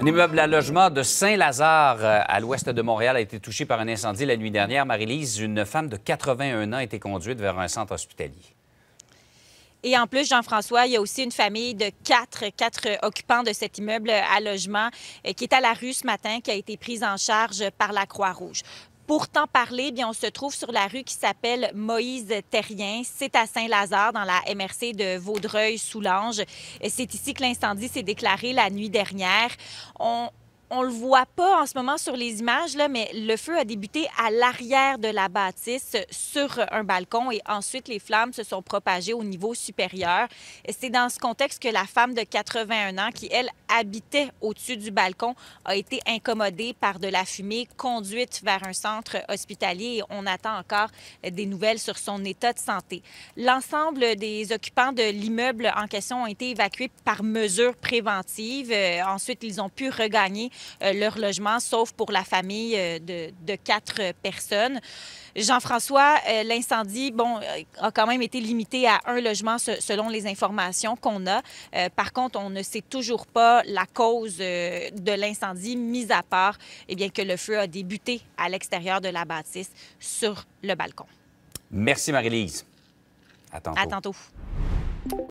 Un immeuble à logement de Saint-Lazare, euh, à l'ouest de Montréal, a été touché par un incendie la nuit dernière. Marie-Lise, une femme de 81 ans, a été conduite vers un centre hospitalier. Et en plus, Jean-François, il y a aussi une famille de quatre, quatre occupants de cet immeuble à logement euh, qui est à la rue ce matin, qui a été prise en charge par la Croix-Rouge. Pour parler, bien, on se trouve sur la rue qui s'appelle Moïse Terrien. C'est à Saint-Lazare, dans la MRC de Vaudreuil-Soulanges. C'est ici que l'incendie s'est déclaré la nuit dernière. On, on le voit pas en ce moment sur les images, là, mais le feu a débuté à l'arrière de la bâtisse sur un balcon et ensuite les flammes se sont propagées au niveau supérieur. C'est dans ce contexte que la femme de 81 ans, qui elle habitait au-dessus du balcon, a été incommodée par de la fumée, conduite vers un centre hospitalier et on attend encore des nouvelles sur son état de santé. L'ensemble des occupants de l'immeuble en question ont été évacués par mesure préventive. Euh, ensuite, ils ont pu regagner euh, leur logement, sauf pour la famille euh, de, quatre personnes. Jean-François, euh, l'incendie, bon, a quand même été limité à un logement selon les informations qu'on a. par contre, on ne sait toujours pas la cause de l'incendie, mis à part et eh bien, que le feu a débuté à l'extérieur de la bâtisse sur le balcon. Merci, Marie-Lise. À tantôt. À tantôt.